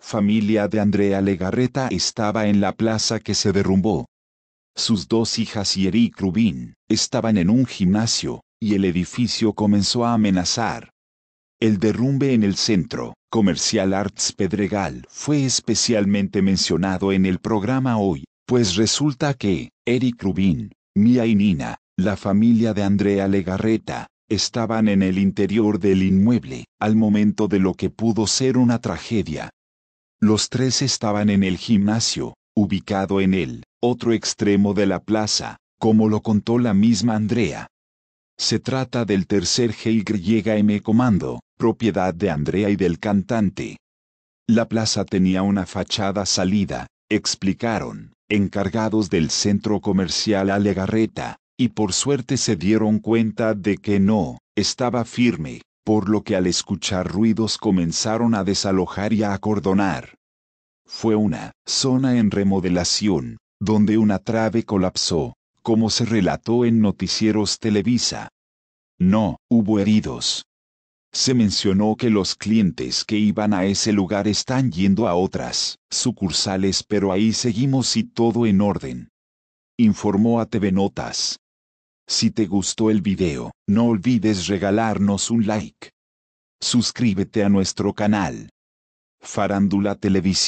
familia de Andrea Legarreta estaba en la plaza que se derrumbó. Sus dos hijas y Eric Rubin estaban en un gimnasio, y el edificio comenzó a amenazar. El derrumbe en el centro, Comercial Arts Pedregal, fue especialmente mencionado en el programa hoy, pues resulta que, Eric Rubin, Mia y Nina, la familia de Andrea Legarreta, estaban en el interior del inmueble, al momento de lo que pudo ser una tragedia, los tres estaban en el gimnasio, ubicado en el otro extremo de la plaza, como lo contó la misma Andrea. Se trata del tercer GYM M Comando, propiedad de Andrea y del cantante. La plaza tenía una fachada salida, explicaron, encargados del centro comercial Alegarreta, y por suerte se dieron cuenta de que no, estaba firme por lo que al escuchar ruidos comenzaron a desalojar y a acordonar. Fue una zona en remodelación, donde una trave colapsó, como se relató en noticieros Televisa. No, hubo heridos. Se mencionó que los clientes que iban a ese lugar están yendo a otras sucursales, pero ahí seguimos y todo en orden. Informó a TV Notas. Si te gustó el video, no olvides regalarnos un like. Suscríbete a nuestro canal. Farándula Televisión.